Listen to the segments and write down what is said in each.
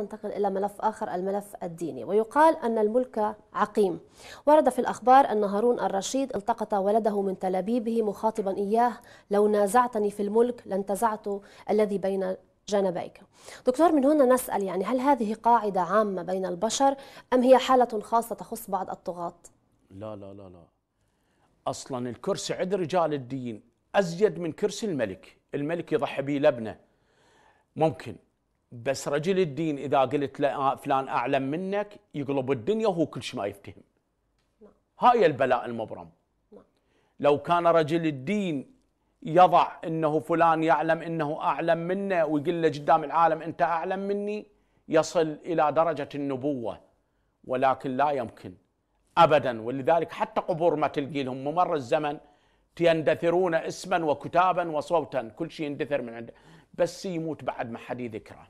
ننتقل إلى ملف آخر الملف الديني ويقال أن الملك عقيم ورد في الأخبار أن هارون الرشيد التقط ولده من تلابيبه مخاطبا إياه لو نازعتني في الملك لانتزعت الذي بين جانبيك دكتور من هنا نسأل يعني هل هذه قاعدة عامة بين البشر أم هي حالة خاصة تخص بعض الطغاة لا لا لا لا أصلا الكرسي عند رجال الدين أزيد من كرسي الملك الملك يضحي به لبنه ممكن بس رجل الدين اذا قلت له آه، فلان اعلم منك يقلب الدنيا وهو كل شيء ما يفتهم نعم. هاي البلاء المبرم نعم. لو كان رجل الدين يضع انه فلان يعلم انه اعلم منه ويقول له قدام العالم انت اعلم مني يصل الى درجه النبوه ولكن لا يمكن ابدا ولذلك حتى قبور ما تلقي لهم ممر الزمن يندثرون اسما وكتابا وصوتا كل شيء يندثر من عنده بس يموت بعد ما حد يذكره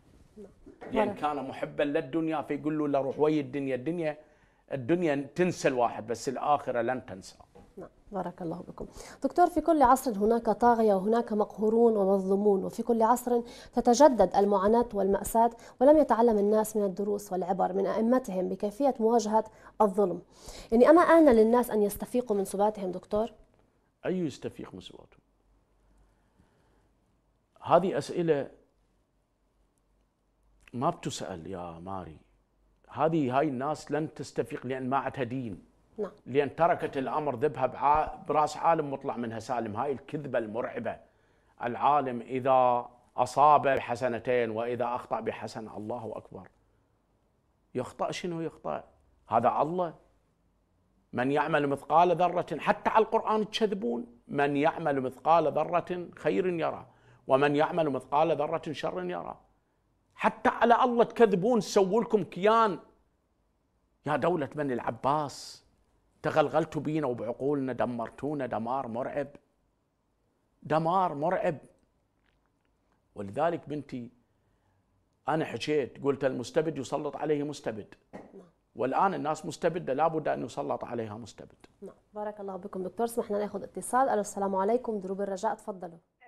لأن يعني كان محبا للدنيا فيقول له لا روح وي الدنيا الدنيا الدنيا تنسى الواحد بس الآخرة لن تنسى نعم بارك الله بكم دكتور في كل عصر هناك طاغية وهناك مقهورون ومظلومون وفي كل عصر تتجدد المعاناة والمأساة ولم يتعلم الناس من الدروس والعبر من أئمتهم بكيفية مواجهة الظلم يعني أما آن للناس أن يستفيقوا من سباتهم دكتور؟ أي يستفيق من سباتهم؟ هذه أسئلة ما بتسأل يا ماري هذه هاي الناس لن تستفيق لأن ما عندها دين نعم. لأن تركت الأمر ذبها برأس عالم مطلع منها سالم هاي الكذبة المرعبة العالم إذا أصاب بحسنتين وإذا أخطأ بحسن الله أكبر يخطأ شنو يخطأ هذا الله من يعمل مثقال ذرة حتى على القرآن تكذبون من يعمل مثقال ذرة خير يرى ومن يعمل مثقال ذرة شر يرى حتى على الله تكذبون سووا لكم كيان يا دولة بني العباس تغلغلتوا بينا وبعقولنا دمرتونا دمار مرعب دمار مرعب ولذلك بنتي أنا حكيت قلت المستبد يسلط عليه مستبد والآن الناس مستبدة لابد أن يسلط عليها مستبد نعم بارك الله بكم دكتور سمحنا ناخذ اتصال ألو السلام عليكم دروب الرجاء تفضلوا